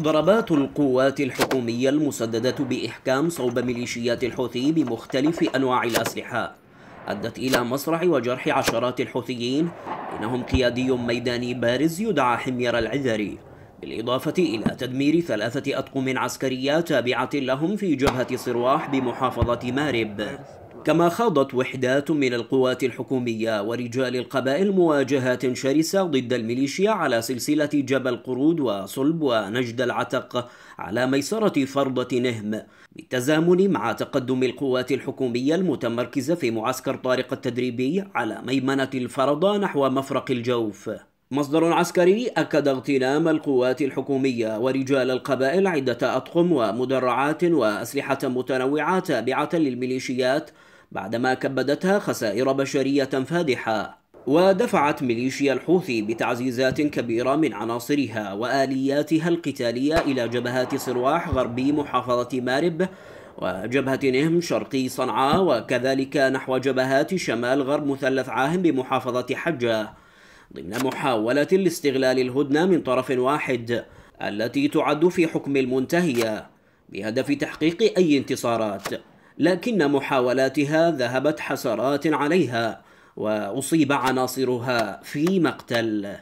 ضربات القوات الحكومية المسددة بإحكام صوب ميليشيات الحوثي بمختلف أنواع الأسلحة أدت إلى مصرع وجرح عشرات الحوثيين بينهم قيادي ميداني بارز يدعى حمير العذري بالإضافة إلى تدمير ثلاثة أطقم عسكرية تابعة لهم في جبهة صرواح بمحافظة مارب كما خاضت وحدات من القوات الحكومية ورجال القبائل مواجهات شرسة ضد الميليشيا على سلسلة جبل قرود وصلب ونجد العتق على ميسرة فرضة نهم بالتزامن مع تقدم القوات الحكومية المتمركزة في معسكر طارق التدريبي على ميمنة الفرضة نحو مفرق الجوف مصدر عسكري أكد اغتنام القوات الحكومية ورجال القبائل عدة أطقم ومدرعات وأسلحة متنوعة تابعة للميليشيات بعدما كبدتها خسائر بشرية فادحة ودفعت ميليشيا الحوثي بتعزيزات كبيرة من عناصرها وآلياتها القتالية إلى جبهات صرواح غربي محافظة مارب وجبهة نهم شرقي صنعاء وكذلك نحو جبهات شمال غرب مثلث عاهم بمحافظة حجة ضمن محاولة لاستغلال الهدنة من طرف واحد التي تعد في حكم المنتهية بهدف تحقيق أي انتصارات لكن محاولاتها ذهبت حسرات عليها واصيب عناصرها في مقتل